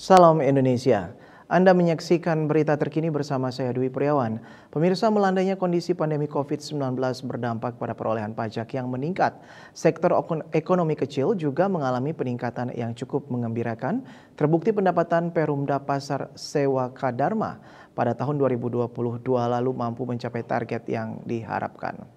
Salam Indonesia. Anda menyaksikan berita terkini bersama saya Dwi Priawan. Pemirsa melandainya kondisi pandemi COVID-19 berdampak pada perolehan pajak yang meningkat. Sektor ekonomi kecil juga mengalami peningkatan yang cukup mengembirakan, terbukti pendapatan Perumda Pasar Sewa Kadarma pada tahun 2022 lalu mampu mencapai target yang diharapkan.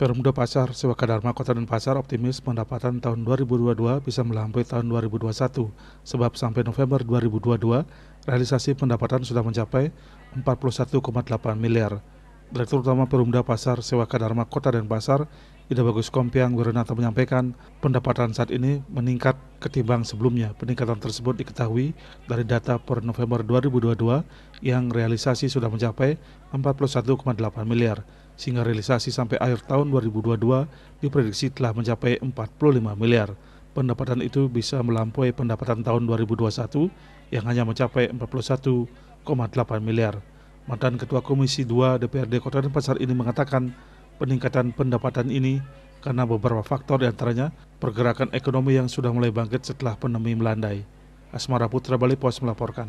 Perumda Pasar Dharma Kota dan Pasar optimis pendapatan tahun 2022 bisa melampaui tahun 2021 sebab sampai November 2022 realisasi pendapatan sudah mencapai 41,8 miliar. Direktur Utama Perumda Pasar Dharma Kota dan Pasar Ida Bagus Kompiang Wiranata menyampaikan pendapatan saat ini meningkat ketimbang sebelumnya. Peningkatan tersebut diketahui dari data per November 2022 yang realisasi sudah mencapai 41,8 miliar sehingga realisasi sampai akhir tahun 2022 diprediksi telah mencapai 45 miliar. Pendapatan itu bisa melampaui pendapatan tahun 2021 yang hanya mencapai 41,8 miliar. Mantan Ketua Komisi 2 DPRD Kota Denpasar ini mengatakan peningkatan pendapatan ini karena beberapa faktor diantaranya pergerakan ekonomi yang sudah mulai bangkit setelah pandemi melandai. Asmara Putra Bali Pos melaporkan.